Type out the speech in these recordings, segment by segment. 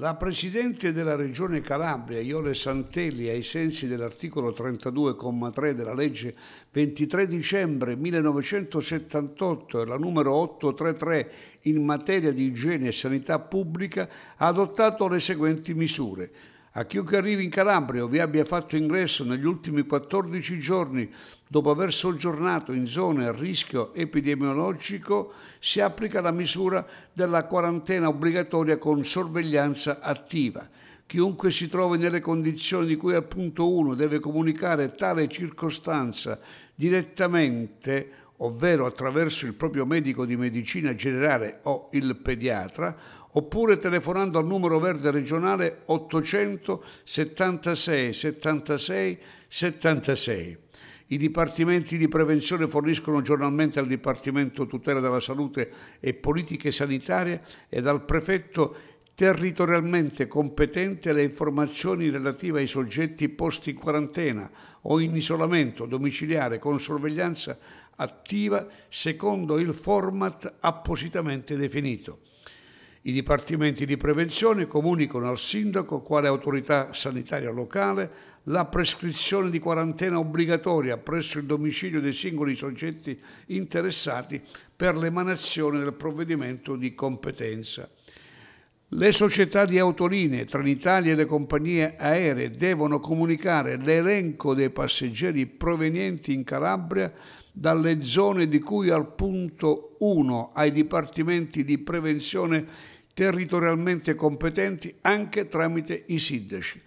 La Presidente della Regione Calabria, Iole Santelli, ai sensi dell'articolo 32,3 della legge 23 dicembre 1978 e la numero 833 in materia di igiene e sanità pubblica, ha adottato le seguenti misure a chiunque arrivi in Calabria o vi abbia fatto ingresso negli ultimi 14 giorni dopo aver soggiornato in zone a rischio epidemiologico si applica la misura della quarantena obbligatoria con sorveglianza attiva. Chiunque si trovi nelle condizioni di cui al punto 1 deve comunicare tale circostanza direttamente ovvero attraverso il proprio medico di medicina generale o il pediatra, oppure telefonando al numero verde regionale 876 76 76. I dipartimenti di prevenzione forniscono giornalmente al Dipartimento tutela della salute e politiche sanitarie ed al prefetto territorialmente competente le informazioni relative ai soggetti posti in quarantena o in isolamento domiciliare con sorveglianza attiva secondo il format appositamente definito. I dipartimenti di prevenzione comunicano al sindaco, quale autorità sanitaria locale, la prescrizione di quarantena obbligatoria presso il domicilio dei singoli soggetti interessati per l'emanazione del provvedimento di competenza. Le società di autolinee, Trenitalia e le compagnie aeree devono comunicare l'elenco dei passeggeri provenienti in Calabria dalle zone di cui al punto 1 ai dipartimenti di prevenzione territorialmente competenti anche tramite i sindaci.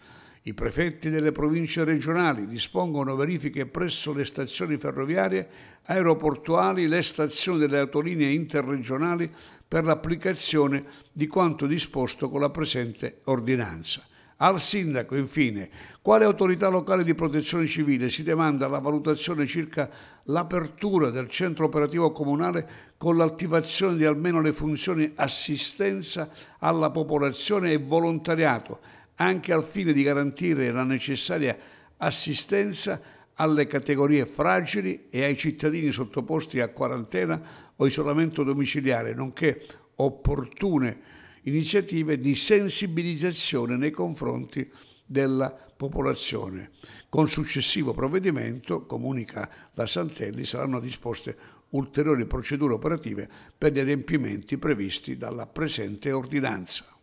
I prefetti delle province regionali dispongono verifiche presso le stazioni ferroviarie, aeroportuali, le stazioni delle autolinee interregionali per l'applicazione di quanto disposto con la presente ordinanza. Al sindaco, infine, quale autorità locale di protezione civile si demanda la valutazione circa l'apertura del centro operativo comunale con l'attivazione di almeno le funzioni assistenza alla popolazione e volontariato anche al fine di garantire la necessaria assistenza alle categorie fragili e ai cittadini sottoposti a quarantena o isolamento domiciliare, nonché opportune iniziative di sensibilizzazione nei confronti della popolazione. Con successivo provvedimento, comunica la Santelli, saranno disposte ulteriori procedure operative per gli adempimenti previsti dalla presente ordinanza.